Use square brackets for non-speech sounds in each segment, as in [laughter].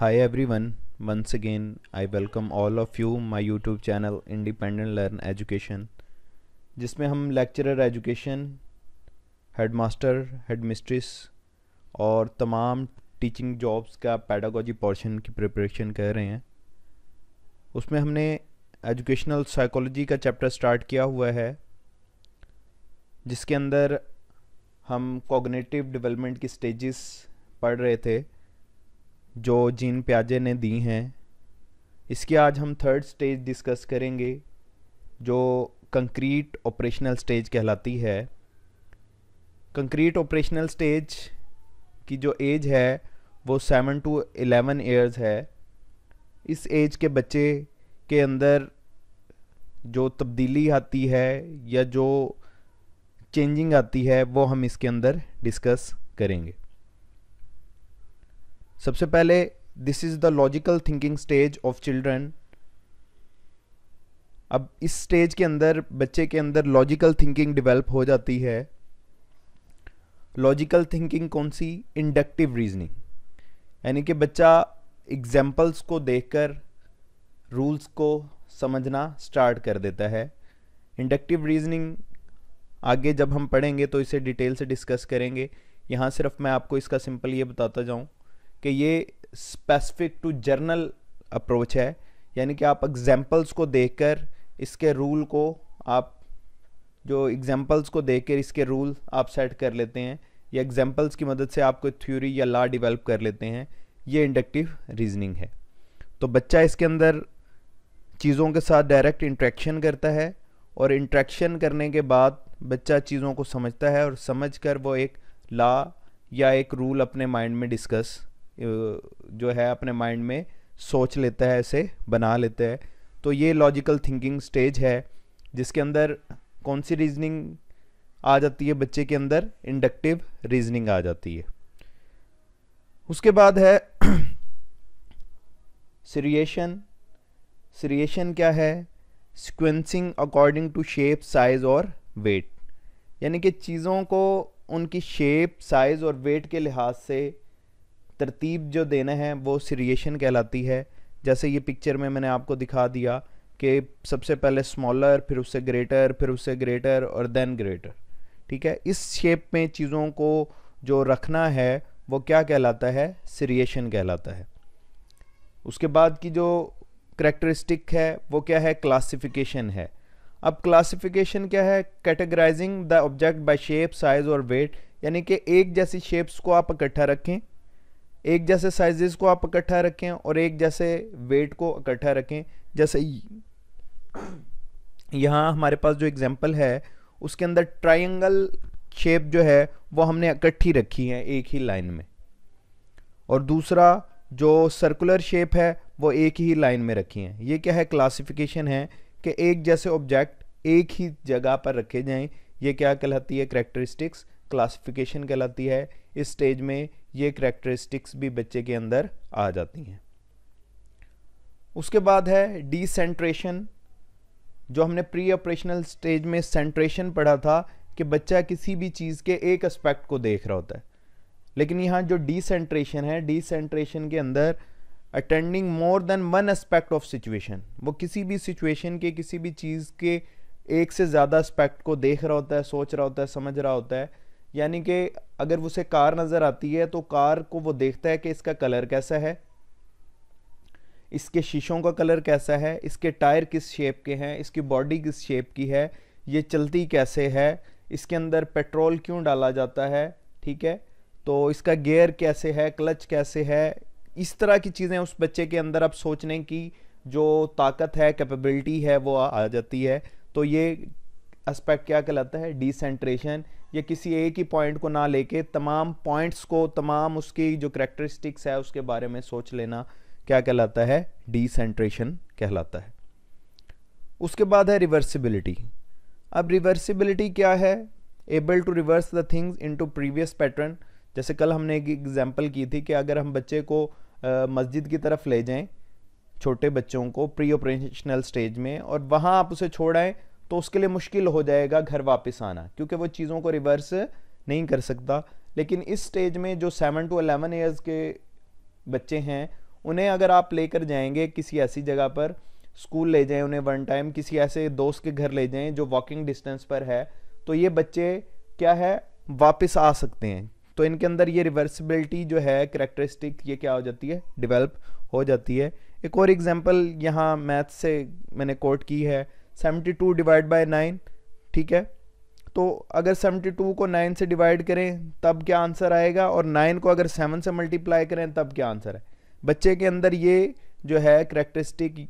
Hi everyone, once again I welcome all of you my YouTube channel independent learn education जिसमें हम lecturer education headmaster master head mistress और तमाम teaching jobs का pedagogy portion की preparation कर रहे हैं उसमें हमने एजुकेशनल साइकोलॉजी का चैप्टर स्टार्ट किया हुआ है जिसके अंदर हम कॉग्नेटिव डिवेलपमेंट की स्टेजेस पढ़ रहे थे जो जीन प्याजे ने दी हैं इसकी आज हम थर्ड स्टेज डिस्कस करेंगे जो कंक्रीट ऑपरेशनल स्टेज कहलाती है कंक्रीट ऑपरेशनल स्टेज की जो एज है वो सेवन टू एलेवन ईयर्स है इस एज के बच्चे के अंदर जो तब्दीली आती है या जो चेंजिंग आती है वो हम इसके अंदर डिस्कस करेंगे सबसे पहले this is the logical thinking stage of children अब इस स्टेज के अंदर बच्चे के अंदर लॉजिकल थिंकिंग डेवलप हो जाती है लॉजिकल थिंकिंग कौन सी इंडक्टिव रीजनिंग यानी कि बच्चा एग्जाम्पल्स को देखकर रूल्स को समझना स्टार्ट कर देता है इंडक्टिव रीजनिंग आगे जब हम पढ़ेंगे तो इसे डिटेल से डिस्कस करेंगे यहाँ सिर्फ मैं आपको इसका सिंपल ये बताता जाऊँ कि ये स्पेसिफिक टू जर्नल अप्रोच है यानी कि आप एग्जाम्पल्स को कर इसके रूल को आप जो एग्जाम्पल्स को कर इसके रूल आप सेट कर लेते हैं या एग्जाम्पल्स की मदद से आप कोई थ्योरी या लॉ डिवेल्प कर लेते हैं ये इंडक्टिव रीजनिंग है तो बच्चा इसके अंदर चीज़ों के साथ डायरेक्ट इंट्रैक्शन करता है और इंट्रैक्शन करने के बाद बच्चा चीज़ों को समझता है और समझ कर वो एक लॉ या एक रूल अपने माइंड में डिस्कस जो है अपने माइंड में सोच लेता है ऐसे बना लेता है तो ये लॉजिकल थिंकिंग स्टेज है जिसके अंदर कौन सी रीजनिंग आ जाती है बच्चे के अंदर इंडक्टिव रीजनिंग आ जाती है उसके बाद है सीरिएशन [clears throat] सीरिएशन क्या है sequencing according to shape size और वेट यानी कि चीज़ों को उनकी शेप साइज़ और वेट के लिहाज से तरतीब जो देना है वो सीरिएशन कहलाती है जैसे ये पिक्चर में मैंने आपको दिखा दिया कि सबसे पहले स्मॉलर फिर उससे ग्रेटर फिर उससे ग्रेटर और देन ग्रेटर ठीक है इस शेप में चीज़ों को जो रखना है वो क्या कहलाता है सीरिएशन कहलाता है उसके बाद की जो करेक्टरिस्टिक है वो क्या है क्लासिफिकेशन है अब क्लासिफिकेशन क्या है categorising the object by shape size और वेट यानी कि एक जैसी शेप्स को आप इकट्ठा रखें एक जैसे साइजेस को आप इकट्ठा रखें और एक जैसे वेट को इकट्ठा रखें जैसे यहाँ हमारे पास जो एग्जांपल है उसके अंदर ट्रायंगल शेप जो है वो हमने इकट्ठी रखी है एक ही लाइन में और दूसरा जो सर्कुलर शेप है वो एक ही लाइन में रखी है ये क्या है क्लासिफिकेशन है कि एक जैसे ऑब्जेक्ट एक ही जगह पर रखे जाएं ये क्या कहलाती है करेक्टरिस्टिक्स क्लासिफिकेशन कहलाती है इस स्टेज में ये करेक्टरिस्टिक्स भी बच्चे के अंदर आ जाती हैं उसके बाद है डिसेंट्रेशन जो हमने प्री ऑपरेशनल स्टेज में सेंट्रेशन पढ़ा था कि बच्चा किसी भी चीज़ के एक एस्पेक्ट को देख रहा होता है लेकिन यहाँ जो डिसेंट्रेशन है डिसेंट्रेशन के अंदर attending more than one aspect of situation वो किसी भी सिचुएशन के किसी भी चीज़ के एक से ज़्यादा एस्पेक्ट को देख रहा होता है सोच रहा होता है समझ रहा होता है यानी कि अगर उसे कार नज़र आती है तो कार को वो देखता है कि इसका कलर कैसा है इसके शीशों का कलर कैसा है इसके टायर किस शेप के हैं इसकी बॉडी किस शेप की है ये चलती कैसे है इसके अंदर पेट्रोल क्यों डाला जाता है ठीक है तो इसका गेयर कैसे है क्लच कैसे है इस तरह की चीज़ें उस बच्चे के अंदर अब सोचने की जो ताकत है कैपेबिलिटी है वो आ, आ जाती है तो ये एस्पेक्ट क्या कहलाता है डिसेंट्रेशन या किसी एक ही पॉइंट को ना लेके तमाम पॉइंट्स को तमाम उसकी जो करेक्टरिस्टिक्स है उसके बारे में सोच लेना क्या कहलाता है डिसेंट्रेशन कहलाता है उसके बाद है रिवर्सिबिलिटी अब रिवर्सिबिलिटी क्या है able to reverse the things into previous pattern जैसे कल हमने एक एग्जांपल की थी कि अगर हम बच्चे को मस्जिद की तरफ ले जाएं छोटे बच्चों को प्री ऑपरेशनल स्टेज में और वहाँ आप उसे छोड़ आएँ तो उसके लिए मुश्किल हो जाएगा घर वापस आना क्योंकि वो चीज़ों को रिवर्स नहीं कर सकता लेकिन इस स्टेज में जो सेवन टू अलेवन ईयर्स के बच्चे हैं उन्हें अगर आप लेकर जाएंगे किसी ऐसी जगह पर स्कूल ले जाएं उन्हें वन टाइम किसी ऐसे दोस्त के घर ले जाएं जो वॉकिंग डिस्टेंस पर है तो ये बच्चे क्या है वापस आ सकते हैं तो इनके अंदर ये रिवर्सिबिलिटी जो है करेक्टरिस्टिक ये क्या हो जाती है डिवेल्प हो जाती है एक और एग्ज़ाम्पल यहाँ मैथ से मैंने कोट की है seventy two divide by nine ठीक है तो अगर सेवेंटी टू को नाइन से डिवाइड करें तब क्या आंसर आएगा और नाइन को अगर सेवन से मल्टीप्लाई करें तब क्या आंसर है बच्चे के अंदर ये जो है करेक्टरिस्टिक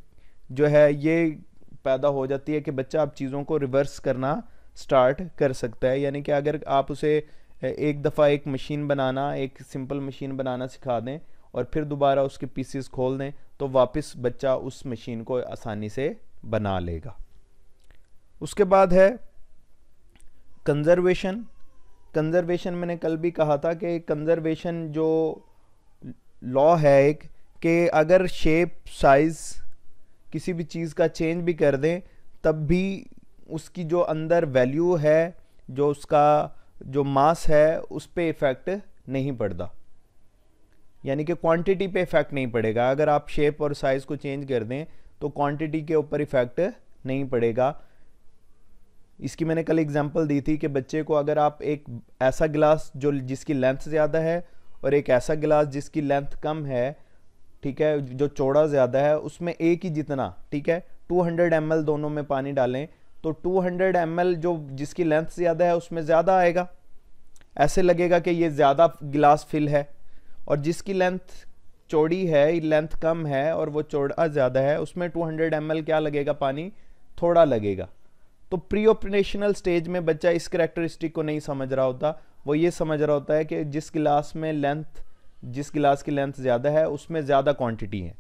जो है ये पैदा हो जाती है कि बच्चा आप चीज़ों को रिवर्स करना स्टार्ट कर सकता है यानी कि अगर आप उसे एक दफ़ा एक मशीन बनाना एक सिंपल मशीन बनाना सिखा दें और फिर दोबारा उसके पीसीस खोल दें तो वापस बच्चा उस मशीन को आसानी से बना लेगा उसके बाद है कंजर्वेशन कंजर्वेशन मैंने कल भी कहा था कि कंजर्वेशन जो लॉ है एक कि अगर शेप साइज़ किसी भी चीज़ का चेंज भी कर दें तब भी उसकी जो अंदर वैल्यू है जो उसका जो मास है उस पर इफ़ेक्ट नहीं पड़ता यानी कि क्वांटिटी पे इफ़ेक्ट नहीं पड़ेगा अगर आप शेप और साइज़ को चेंज कर दें तो क्वांटिटी के ऊपर इफ़ेक्ट नहीं पड़ेगा इसकी मैंने कल एग्जांपल दी थी कि बच्चे को अगर आप एक ऐसा गिलास जो जिसकी लेंथ ज़्यादा है और एक ऐसा गिलास जिसकी लेंथ कम है ठीक है जो चौड़ा ज़्यादा है उसमें एक ही जितना ठीक है 200 हंड्रेड दोनों में पानी डालें तो 200 हंड्रेड जो जिसकी लेंथ ज़्यादा है उसमें ज़्यादा आएगा ऐसे लगेगा कि ये ज़्यादा गिलास फिल है और जिसकी लेंथ चौड़ी है लेंथ कम है और वो चौड़ा ज़्यादा है उसमें 200 हंड्रेड क्या लगेगा पानी थोड़ा लगेगा तो प्री ऑपरेशनल स्टेज में बच्चा इस करेक्टरिस्टिक को नहीं समझ रहा होता वो ये समझ रहा होता है कि जिस गिलास में लेंथ जिस गिलास की लेंथ ज़्यादा है उसमें ज़्यादा क्वांटिटी है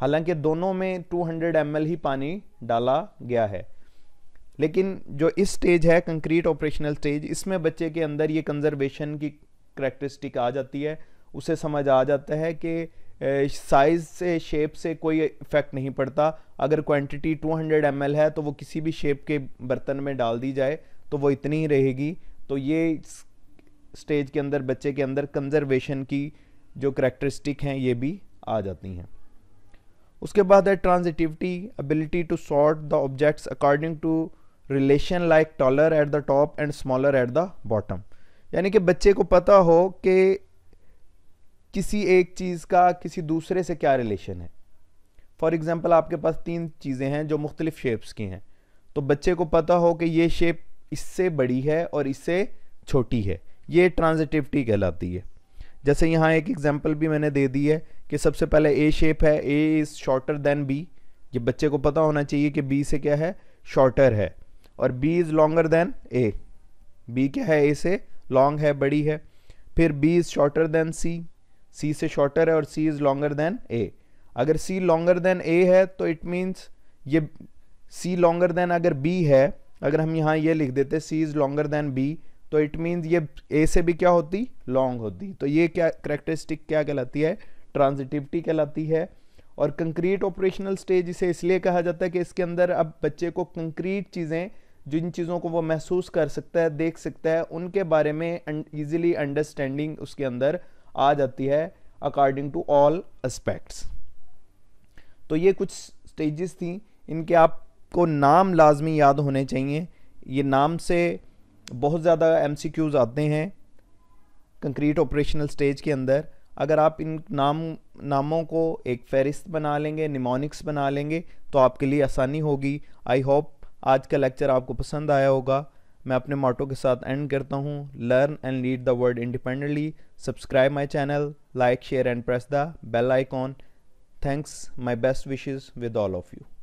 हालांकि दोनों में 200 हंड्रेड ही पानी डाला गया है लेकिन जो इस स्टेज है कंक्रीट ऑपरेशनल स्टेज इसमें बच्चे के अंदर ये कंजर्वेशन की करेक्टरिस्टिक आ जाती है उसे समझ आ जाता है कि साइज़ से शेप से कोई इफ़ेक्ट नहीं पड़ता अगर क्वांटिटी 200 एम है तो वो किसी भी शेप के बर्तन में डाल दी जाए तो वो इतनी ही रहेगी तो ये स्टेज के अंदर बच्चे के अंदर कंजर्वेशन की जो करेक्टरिस्टिक हैं ये भी आ जाती हैं उसके बाद है transitivity ability to sort the objects according to relation like taller at the top and smaller at the bottom यानी कि बच्चे को पता हो कि किसी एक चीज़ का किसी दूसरे से क्या रिलेशन है फॉर एग्ज़ाम्पल आपके पास तीन चीज़ें हैं जो मुख्तलिफ शेप्स की हैं तो बच्चे को पता हो कि ये शेप इससे बड़ी है और इससे छोटी है ये ट्रांजिटिविटी कहलाती है जैसे यहाँ एक एग्जाम्पल भी मैंने दे दी है कि सबसे पहले ए शेप है A is shorter than B ये बच्चे को पता होना चाहिए कि बी से क्या है शॉर्टर है और B is longer than A B क्या है ए से लॉन्ग है बड़ी है फिर B is shorter than C C से शॉर्टर है और C is longer than A अगर सी लॉन्गर देन ए है तो इट मीन्स ये सी लॉन्गर देन अगर बी है अगर हम यहाँ ये लिख देते C is longer than B तो इट मीन्स ये ए से भी क्या होती लॉन्ग होती तो ये क्या करेक्टरिस्टिक क्या कहलाती है ट्रांजिटिविटी कहलाती है और कंक्रीट ऑपरेशनल स्टेज इसे इसलिए कहा जाता है कि इसके अंदर अब बच्चे को कंक्रीट चीज़ें जिन चीज़ों को वो महसूस कर सकता है देख सकता है उनके बारे में ईजिली अंडरस्टैंडिंग उसके अंदर आ जाती है अकॉर्डिंग टू ऑल एस्पेक्ट्स तो ये कुछ स्टेजेस थी इनके आपको नाम लाजमी याद होने चाहिए ये नाम से बहुत ज़्यादा एम आते हैं कंक्रीट ऑपरेशनल स्टेज के अंदर अगर आप इन नाम नामों को एक फहरिस्त बना लेंगे निमोनिक्स बना लेंगे तो आपके लिए आसानी होगी आई होप आज का लेक्चर आपको पसंद आया होगा मैं अपने मोटो के साथ एंड करता हूँ learn and lead the world independently subscribe my channel like share and press the bell icon thanks my best wishes with all of you